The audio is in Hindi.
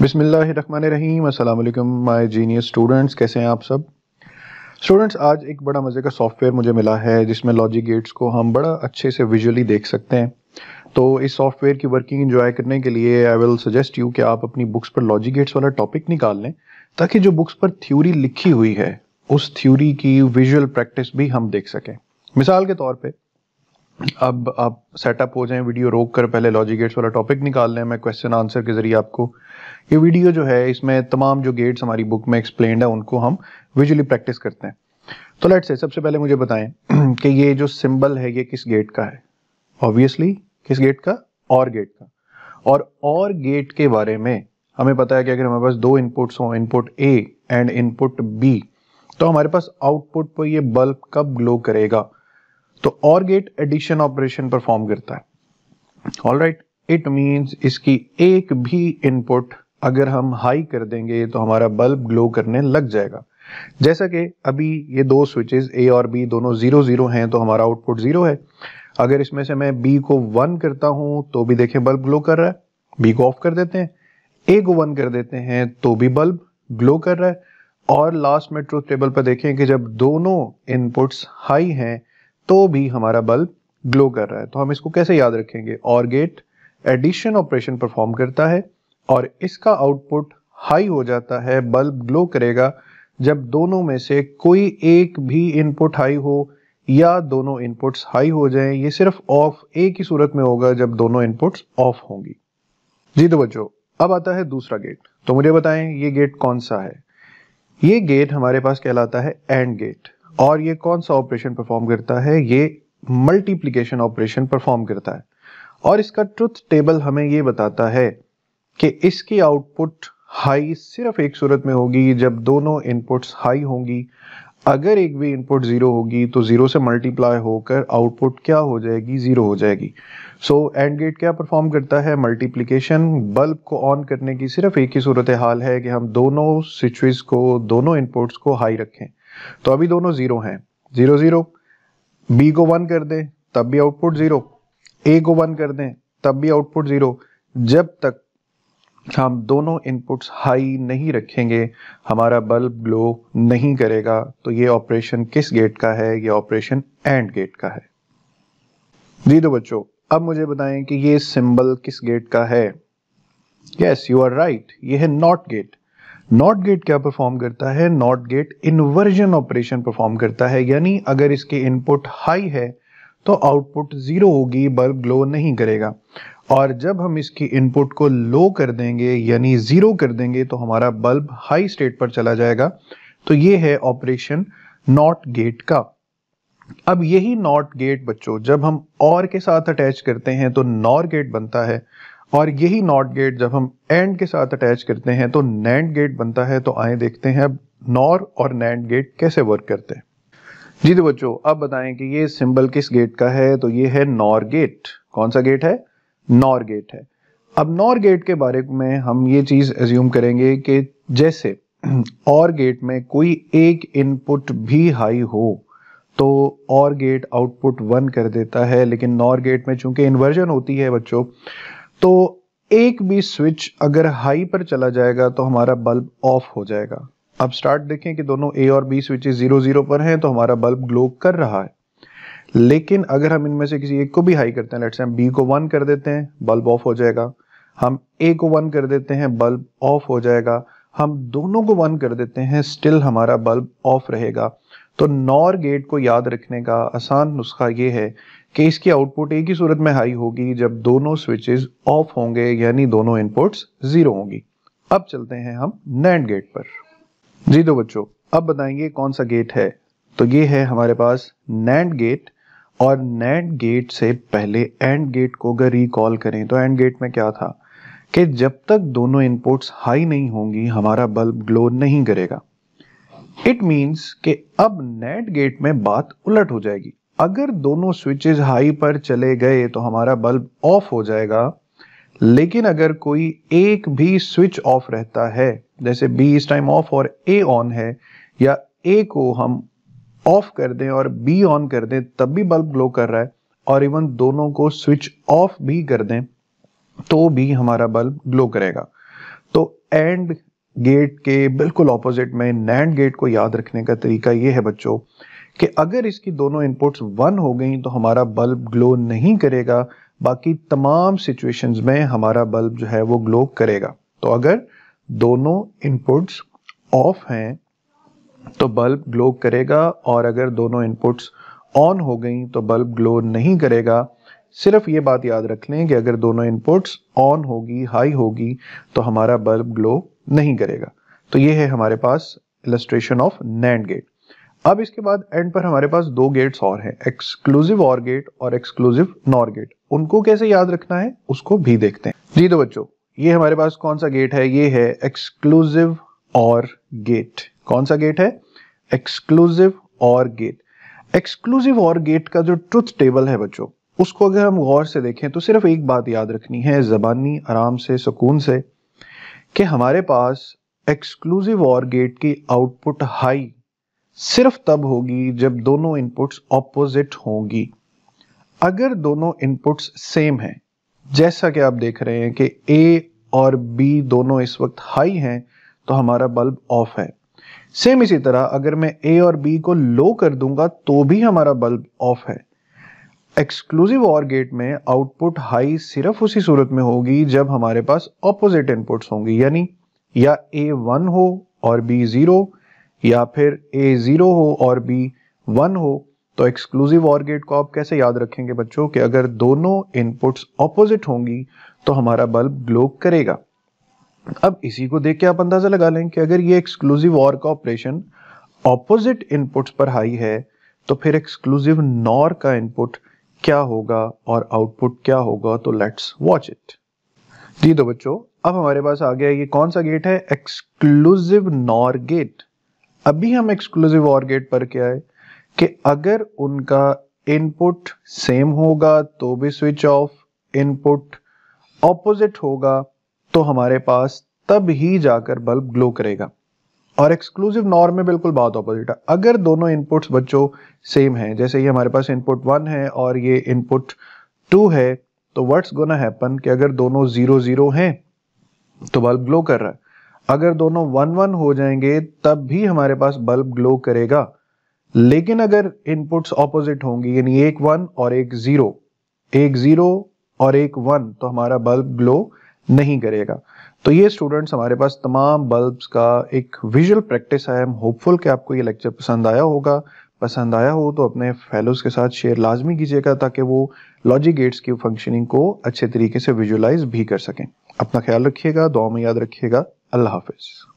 बिसमीम अल्लाम माय जीनियस स्टूडेंट्स कैसे हैं आप सब स्टूडेंट्स आज एक बड़ा मज़े का सॉफ्टवेयर मुझे मिला है जिसमें लॉजिक गेट्स को हम बड़ा अच्छे से विजुअली देख सकते हैं तो इस सॉफ्टवेयर की वर्किंग एंजॉय करने के लिए आई विल सजेस्ट यू कि आप अपनी बुक्स पर लॉजिक गेट्स वाला टॉपिक निकाल लें ताकि जो बुक्स पर थ्योरी लिखी हुई है उस थ्योरी की विजुअल प्रैक्टिस भी हम देख सकें मिसाल के तौर पर अब आप सेटअप हो जाएं वीडियो रोक कर पहले लॉजिक गेट्स वाला टॉपिक निकाल लें मैं क्वेश्चन आंसर के ज़रिए आपको ये वीडियो जो है इसमें तमाम जो गेट्स हमारी बुक में एक्सप्लेन है उनको हम विजुअली प्रैक्टिस करते हैं तो लेट्स से सबसे पहले मुझे बताएं कि ये जो सिंबल है ये किस गेट का है ऑब्वियसली किस गेट का और गेट का और और गेट के बारे में हमें पता है कि अगर हमारे पास दो इनपुट्स हों input A and input B तो हमारे पास आउटपुट पर ये बल्ब कब ग्लो करेगा तो और गेट एडिशन ऑपरेशन परफॉर्म करता है ऑल राइट इट मीन्स इसकी एक भी इनपुट अगर हम हाई कर देंगे तो हमारा बल्ब ग्लो करने लग जाएगा जैसा कि अभी ये दो स्विचेस ए और बी दोनों ज़ीरो ज़ीरो हैं तो हमारा आउटपुट ज़ीरो है अगर इसमें से मैं बी को वन करता हूं तो भी देखें बल्ब ग्लो कर रहा है बी को ऑफ कर देते हैं ए को वन कर देते हैं तो भी बल्ब ग्लो कर रहा है और लास्ट में ट्रूथ टेबल पर देखें कि जब दोनों इनपुट्स हाई हैं तो भी हमारा बल्ब ग्लो कर रहा है तो हम इसको कैसे याद रखेंगे और गेट एडिशन ऑपरेशन परफॉर्म करता है और इसका आउटपुट हाई हो जाता है बल्ब ग्लो करेगा जब दोनों में से कोई एक भी इनपुट हाई हो या दोनों इनपुट्स हाई हो जाएं ये सिर्फ ऑफ एक ही सूरत में होगा जब दोनों इनपुट्स ऑफ होंगी जी तो बच्चों अब आता है दूसरा गेट तो मुझे बताएं ये गेट कौन सा है ये गेट हमारे पास कहलाता है एंड गेट और ये कौन सा ऑपरेशन परफॉर्म करता है ये मल्टीप्लीकेशन ऑपरेशन परफॉर्म करता है और इसका ट्रुथ टेबल हमें ये बताता है कि इसकी आउटपुट हाई सिर्फ एक सूरत में होगी जब दोनों इनपुट्स हाई होंगी अगर एक भी इनपुट ज़ीरो होगी तो ज़ीरो से मल्टीप्लाई होकर आउटपुट क्या हो जाएगी ज़ीरो हो जाएगी सो एंड गेट क्या परफॉर्म करता है मल्टीप्लीकेशन बल्ब को ऑन करने की सिर्फ एक ही सूरत हाल है कि हम दोनों स्विचेस को दोनों इनपुट्स को हाई रखें तो अभी दोनों जीरो हैं जीरो जीरो बी को वन कर दें तब भी आउटपुट जीरो ए को वन कर दें तब भी आउटपुट जीरो जब तक हम दोनों इनपुट्स हाई नहीं रखेंगे हमारा बल्ब ग्लो नहीं करेगा तो ये ऑपरेशन किस गेट का है ये ऑपरेशन एंड गेट का है जी तो बच्चों अब मुझे बताएं कि ये सिंबल किस गेट का है यस यू आर राइट ये है नॉट गेट नॉट गेट क्या परफॉर्म करता है not gate inversion operation perform करता है यानी अगर इसके इनपुट हाई है तो आउटपुट ज़ीरो होगी बल्ब ग्लो नहीं करेगा और जब हम इसकी इनपुट को लो कर देंगे यानी ज़ीरो कर देंगे तो हमारा बल्ब हाई स्टेट पर चला जाएगा तो ये है ऑपरेशन नॉट गेट का अब यही नॉट गेट बच्चों जब हम और के साथ अटैच करते हैं तो नॉर गेट बनता है और यही नॉट गेट जब हम एंड के साथ अटैच करते हैं तो नैंड गेट बनता है तो आए देखते हैं अब नॉर और नैंड गेट कैसे वर्क करते हैं जी तो बच्चों अब बताएं कि ये सिंबल किस गेट का है तो ये है नॉर गेट कौन सा गेट है नॉर गेट है अब नॉर गेट के बारे में हम ये चीज एज्यूम करेंगे कि जैसे और गेट में कोई एक इनपुट भी हाई हो तो और गेट आउटपुट वन कर देता है लेकिन नॉर गेट में चूंकि इन्वर्जन होती है बच्चों तो एक भी स्विच अगर हाई पर चला जाएगा तो हमारा बल्ब ऑफ हो जाएगा अब स्टार्ट देखें कि दोनों ए और बी स्विचेस जीरो जीरो पर हैं तो हमारा बल्ब ग्लो कर रहा है लेकिन अगर हम इनमें से किसी एक को भी हाई करते हैं लेट्स से हम बी को वन कर देते हैं बल्ब ऑफ हो जाएगा हम ए को वन कर देते हैं बल्ब ऑफ हो जाएगा हम दोनों को वन कर देते हैं स्टिल हमारा बल्ब ऑफ रहेगा तो नॉर गेट को याद रखने का आसान नुस्खा ये है कि इसकी आउटपुट एक ही सूरत में हाई होगी जब दोनों स्विचेस ऑफ होंगे यानी दोनों इनपुट्स जीरो होंगी अब चलते हैं हम नैंड गेट पर जी दो बच्चों अब बताएंगे कौन सा गेट है तो ये है हमारे पास नैंड गेट और नैंड गेट से पहले एंड गेट को अगर रिकॉल करें तो एंड गेट में क्या था कि जब तक दोनों इनपुट्स हाई नहीं होंगी हमारा बल्ब ग्लो नहीं करेगा इट मीन्स कि अब नेट गेट में बात उलट हो जाएगी अगर दोनों स्विचेज हाई पर चले गए तो हमारा बल्ब ऑफ हो जाएगा लेकिन अगर कोई एक भी स्विच ऑफ रहता है जैसे बी इस टाइम ऑफ और ए ऑन है या ए को हम ऑफ कर दें और बी ऑन कर दें तब भी बल्ब ग्लो कर रहा है और इवन दोनों को स्विच ऑफ भी कर दें तो भी हमारा बल्ब ग्लो करेगा तो एंड गेट के बिल्कुल ऑपोजिट में नैंड गेट को याद रखने का तरीका यह है बच्चों कि अगर इसकी दोनों इनपुट्स वन हो गई तो हमारा बल्ब ग्लो नहीं करेगा बाकी तमाम सिचुएशंस में हमारा बल्ब जो है वो ग्लो करेगा तो अगर दोनों इनपुट्स ऑफ हैं तो बल्ब ग्लो करेगा और अगर दोनों इनपुट्स ऑन हो गई तो बल्ब ग्लो नहीं करेगा सिर्फ ये बात याद रख लें कि अगर दोनों इनपुट्स ऑन होगी हाई होगी तो हमारा बल्ब ग्लो नहीं करेगा तो ये है हमारे पास इलस्ट्रेशन ऑफ नैंड गेट अब इसके बाद एंड पर हमारे पास दो गेट्स और हैं एक्सक्लूसिव और गेट और एक्सक्लूसिव नॉर गेट उनको कैसे याद रखना है उसको भी देखते हैं जी तो बच्चों ये हमारे पास कौन सा गेट है ये है एक्सक्लूसिव और गेट कौन सा गेट है exclusive or get exclusive or gate का जो ट्रुथ टेबल है बच्चों उसको अगर हम गौर से देखें तो सिर्फ एक बात याद रखनी है जबानी आराम से सुकून से कि हमारे पास एक्सक्लूसिव और गेट की आउटपुट हाई सिर्फ तब होगी जब दोनों इनपुट्स ऑपोजिट होंगी अगर दोनों इनपुट्स सेम हैं जैसा कि आप देख रहे हैं कि ए और बी दोनों इस वक्त हाई हैं तो हमारा बल्ब ऑफ है सेम इसी तरह अगर मैं ए और बी को लो कर दूंगा तो भी हमारा बल्ब ऑफ है एक्सक्लूसिव और गेट में आउटपुट हाई सिर्फ उसी सूरत में होगी जब हमारे पास ऑपोजिट इनपुट्स होंगी यानी या ए वन हो और बी ज़ीरो या फिर ए ज़ीरो हो और बी वन हो तो एक्सक्लूसिव और गेट को आप कैसे याद रखेंगे बच्चों कि अगर दोनों इनपुट्स ऑपोजिट होंगी तो हमारा बल्ब ग्लो करेगा अब इसी को देख के आप अंदाज़ा लगा लें कि अगर ये एक्सक्लूसिव और का ऑपरेशन ऑपोजिट इनपुट्स पर हाई है तो फिर एक्सक्लूसिव नॉर का इनपुट क्या होगा और आउटपुट क्या होगा तो लेट्स वॉच इट जी तो बच्चों अब हमारे पास आ गया ये कौन सा गेट है एक्सक्लूसिव नॉर गेट अभी हम एक्सक्लूसिव और गेट पर क्या है कि अगर उनका इनपुट सेम होगा तो भी स्विच ऑफ इनपुट ऑपोजिट होगा तो हमारे पास तब ही जाकर बल्ब ग्लो करेगा और एक्सक्लूसिव नॉर में बिल्कुल बात ऑपोजिट है अगर दोनों इनपुट्स बच्चों सेम हैं जैसे ये हमारे पास इनपुट वन है और ये इनपुट टू है तो व्हाट्स गोना हैपन कि अगर दोनों जीरो जीरो हैं तो बल्ब ग्लो कर रहा है अगर दोनों वन वन हो जाएंगे तब भी हमारे पास बल्ब ग्लो करेगा लेकिन अगर इनपुट्स ऑपोजिट होंगी यानी एक वन और एक जीरो एक जीरो और एक वन तो हमारा बल्ब ग्लो नहीं करेगा तो ये स्टूडेंट्स हमारे पास तमाम बल्ब्स का एक विजुअल प्रैक्टिस है आई एम होपफुल कि आपको ये लेक्चर पसंद आया होगा पसंद आया हो तो अपने फेलोज़ के साथ शेयर लाजमी कीजिएगा ताकि वो लॉजिक गेट्स की फंक्शनिंग को अच्छे तरीके से विजुअलाइज भी कर सकें अपना ख्याल रखिएगा दुआ में याद रखिएगा अल्लाह हाफिज़